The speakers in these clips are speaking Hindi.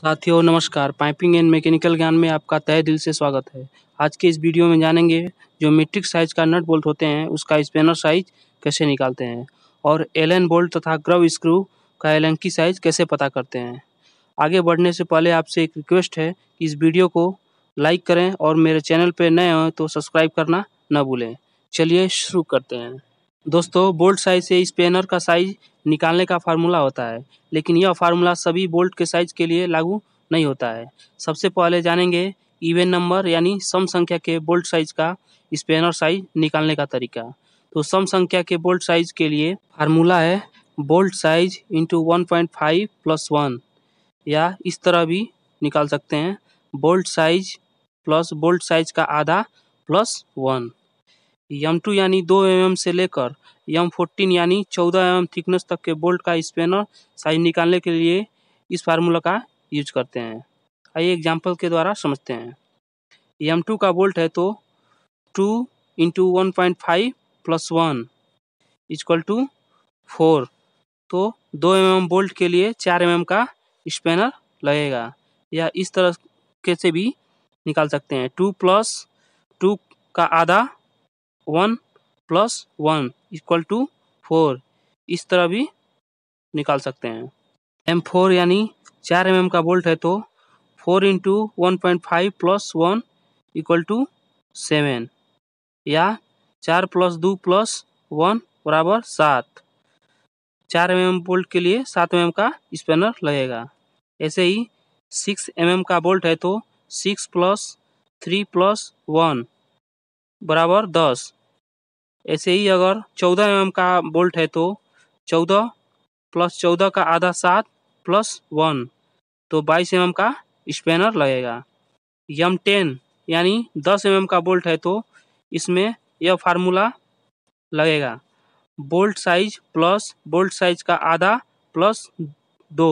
साथियों नमस्कार पाइपिंग एंड मैकेनिकल ज्ञान में आपका तय दिल से स्वागत है आज के इस वीडियो में जानेंगे जो मीट्रिक साइज का नट बोल्ट होते हैं उसका स्पेनर साइज कैसे निकालते हैं और एलन बोल्ट तथा ग्रव स्क्रू का एलन की साइज कैसे पता करते हैं आगे बढ़ने से पहले आपसे एक रिक्वेस्ट है कि इस वीडियो को लाइक करें और मेरे चैनल पर नए हों तो सब्सक्राइब करना न भूलें चलिए शुरू करते हैं दोस्तों बोल्ट साइज से स्पेनर का साइज निकालने का फार्मूला होता है लेकिन यह फार्मूला सभी बोल्ट के साइज के लिए लागू नहीं होता है सबसे पहले जानेंगे इवेन नंबर यानी सम संख्या के बोल्ट साइज का स्पेनर साइज निकालने का तरीका तो सम संख्या के बोल्ट साइज के लिए फार्मूला है bolt size into one point five plus one या इस तरह भी निकाल सकते हैं bolt size plus bolt size का आधा प्लस वन यम टू यानी दो एम से लेकर यम फोर्टीन यानी चौदह एम थिकनेस तक के बोल्ट का स्पेनर साइज निकालने के लिए इस फार्मूला का यूज करते हैं आइए एग्जाम्पल के द्वारा समझते हैं एम टू का बोल्ट है तो two into one point five plus one equal to four तो दो एम mm बोल्ट के लिए चार एम mm का स्पेनर लगेगा या इस तरह के से भी निकाल सकते हैं टू प्लस टू का आधा one plus one equal to four इस तरह भी निकाल सकते हैं एम फोर यानी चार एम एम का बोल्ट है तो four into one point five plus one equal to seven या चार प्लस दो प्लस वन बराबर सात चार एम एम बोल्ट के लिए सात एम एम का स्पेनर लगेगा ऐसे ही सिक्स एम एम का बोल्ट है तो six plus three plus one बराबर दस ऐसे ही अगर चौदह एम का बोल्ट है तो चौदह प्लस चौदह का आधा सात प्लस वन तो बाईस एम का स्पेनर लगेगा यम टेन यानी दस एम का बोल्ट है तो इसमें यह फार्मूला लगेगा bolt size plus bolt size का आधा प्लस दो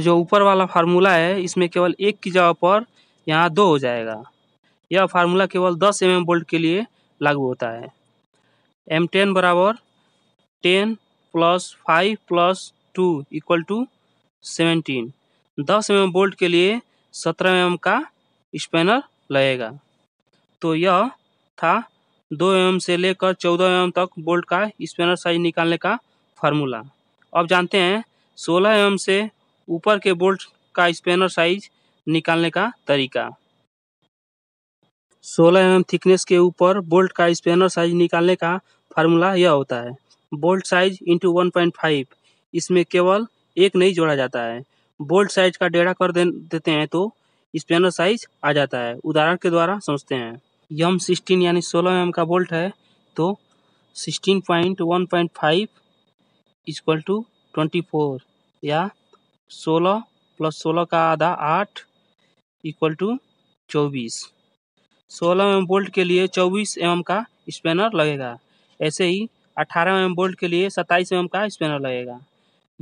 जो ऊपर वाला फार्मूला है इसमें केवल एक की जगह पर यहाँ दो हो जाएगा यह फार्मूला केवल 10 एम बोल्ट के लिए लागू होता है एम टेन बराबर ten plus five plus two equal to seventeen दस एम एम बोल्ट के लिए सत्रह एम का स्पैनर लगेगा तो यह था दो एम से लेकर चौदह एम तक बोल्ट का स्पैनर साइज निकालने का फार्मूला अब जानते हैं सोलह एम से ऊपर के बोल्ट का स्पैनर साइज निकालने का तरीका सोलह एम थिकनेस के ऊपर बोल्ट का स्पैनर साइज निकालने का फार्मूला यह होता है bolt size into one point five इसमें केवल एक नहीं जोड़ा जाता है बोल्ट साइज का डेढ़ा कर दे, देते हैं तो स्पेनर साइज आ जाता है उदाहरण के द्वारा समझते हैं यम सिक्सटीन यानी सोलह एम का बोल्ट है तो sixteen point one point five equal to twenty four या सोलह प्लस सोलह का आधा आठ इक्वल टू चौबीस सोलह एम बोल्ट के लिए चौबीस एम का स्पेनर लगेगा ऐसे ही अठारह एम बोल्ट के लिए सत्ताईस एम का स्पेनर लगेगा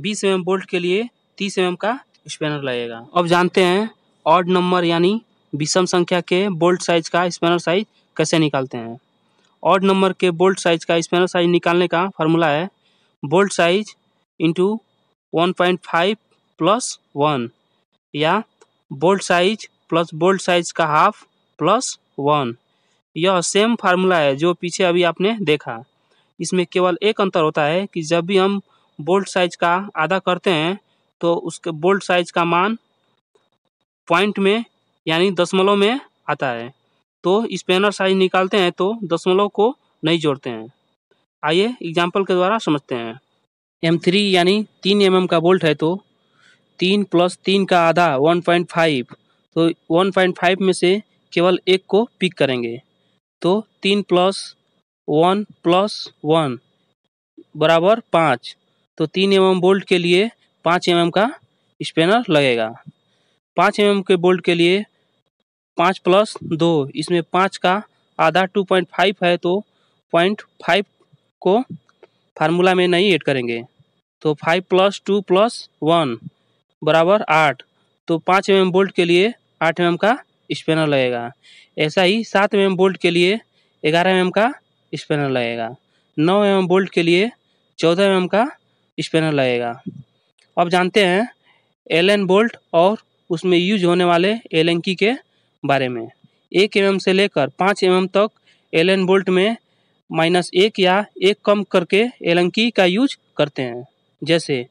बीस एम बोल्ट के लिए तीस एम का स्पेनर लगेगा अब जानते हैं ऑड नंबर यानी विषम संख्या के बोल्ट साइज का स्पेनर साइज कैसे निकालते हैं ऑड नंबर के बोल्ट साइज का स्पेनर साइज निकालने का फार्मूला है bolt size into one point five plus one या bolt size plus bolt size का हाफ प्लस वन यह सेम फार्मूला है जो पीछे अभी आपने देखा इसमें केवल एक अंतर होता है कि जब भी हम बोल्ट साइज का आधा करते हैं तो उसके बोल्ट साइज का मान पॉइंट में यानी दशमलव में आता है तो स्पेनर साइज निकालते हैं तो दशमलव को नहीं जोड़ते हैं आइए एग्जाम्पल के द्वारा समझते हैं एम थ्री यानी तीन एम mm का बोल्ट है तो तीन प्लस तीन का आधा वन पॉइंट फाइव तो वन पॉइंट फाइव में से केवल एक को पिक करेंगे तो तीन प्लस वन प्लस वन बराबर पाँच तो तीन एम बोल्ट के लिए पाँच एम का स्पेनर लगेगा पाँच एम के बोल्ट के लिए पाँच प्लस दो इसमें पाँच का आधा टू पॉइंट फाइव है तो पॉइंट फाइव को फार्मूला में नहीं ऐड करेंगे तो five plus two plus one बराबर आठ तो पाँच एम बोल्ट के लिए आठ एम का स्पेनर लगेगा ऐसा ही सात एम बोल्ट के लिए ग्यारह एम का स्पेनर लगेगा नौ एम बोल्ट के लिए चौदह एम का स्पेनर लगेगा अब जानते हैं एल बोल्ट और उसमें यूज होने वाले एल के बारे में एक एम से लेकर पाँच एम तक एल बोल्ट में माइनस एक या एक कम करके एलंकी का यूज करते हैं जैसे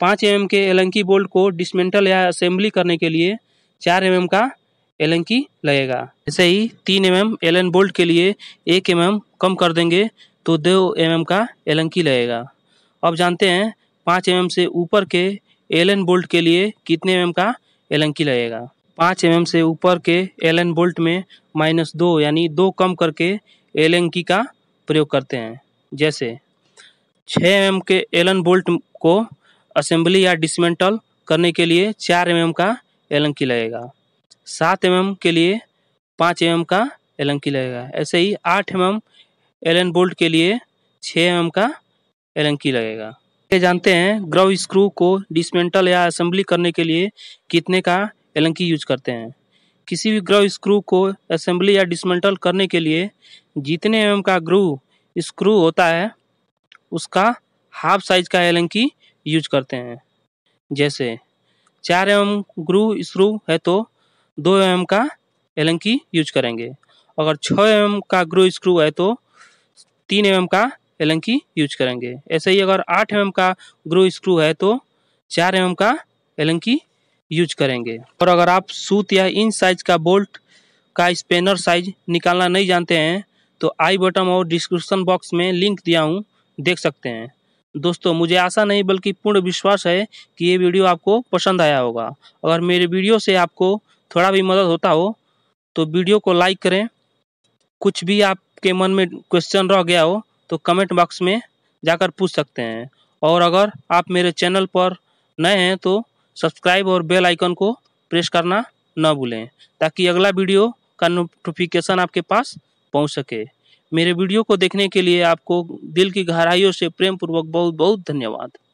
पाँच एम के एलंकी बोल्ट को डिसमेंटल या असेंबली करने के लिए चार एम का एलन की लगेगा ऐसे ही तीन एम एम एलन बोल्ट के लिए एक एम एम कम कर देंगे तो दो एम एम का एलन की लगेगा अब जानते हैं पाँच एम एम से ऊपर के एलन बोल्ट के लिए कितने एम एम का एलन की लगेगा पाँच एम एम से ऊपर के एलन बोल्ट में माइनस दो यानी दो कम करके एलन की का प्रयोग करते हैं जैसे छः एम के एलन बोल्ट को असेंबली या डिसमेंटल करने के लिए चार एम का एलन की लगेगा सात एम के लिए पाँच एम का एलंकी लगेगा ऐसे ही आठ एम एलन बोल्ट के लिए छः एम का एलंकी लगेगा ये जानते हैं ग्रव स्क्रू को डिसमेंटल या असेंबली करने के लिए कितने का एलंकी यूज करते हैं किसी भी ग्रव स्क्रू को असेंबली या डिसमेंटल करने के लिए जितने एम का ग्रू स्क्रू होता है उसका हाफ साइज का एलंकी यूज करते हैं जैसे चार एम ग्रू स्क्रू है तो दो एम का एलंकी यूज करेंगे अगर छः एम का ग्रो स्क्रू है तो तीन एम का एलंकी यूज करेंगे ऐसे ही अगर आठ एम का ग्रो स्क्रू है तो चार एम का एलंकी यूज करेंगे और अगर आप सूत या इंच साइज का बोल्ट का स्पेनर साइज निकालना नहीं जानते हैं तो आई बटन और डिस्क्रिप्शन बॉक्स में लिंक दिया हूँ देख सकते हैं दोस्तों मुझे आशा नहीं बल्कि पूर्ण विश्वास है कि ये वीडियो आपको पसंद आया होगा अगर मेरे वीडियो से आपको थोड़ा भी मदद होता हो तो वीडियो को लाइक करें कुछ भी आपके मन में क्वेश्चन रह गया हो तो कमेंट बॉक्स में जाकर पूछ सकते हैं और अगर आप मेरे चैनल पर नए हैं तो सब्सक्राइब और बेल आइकन को प्रेस करना न भूलें ताकि अगला वीडियो का नोटिफिकेशन आपके पास पहुंच सके मेरे वीडियो को देखने के लिए आपको दिल की गहराइयों से प्रेम पूर्वक बहुत बहुत धन्यवाद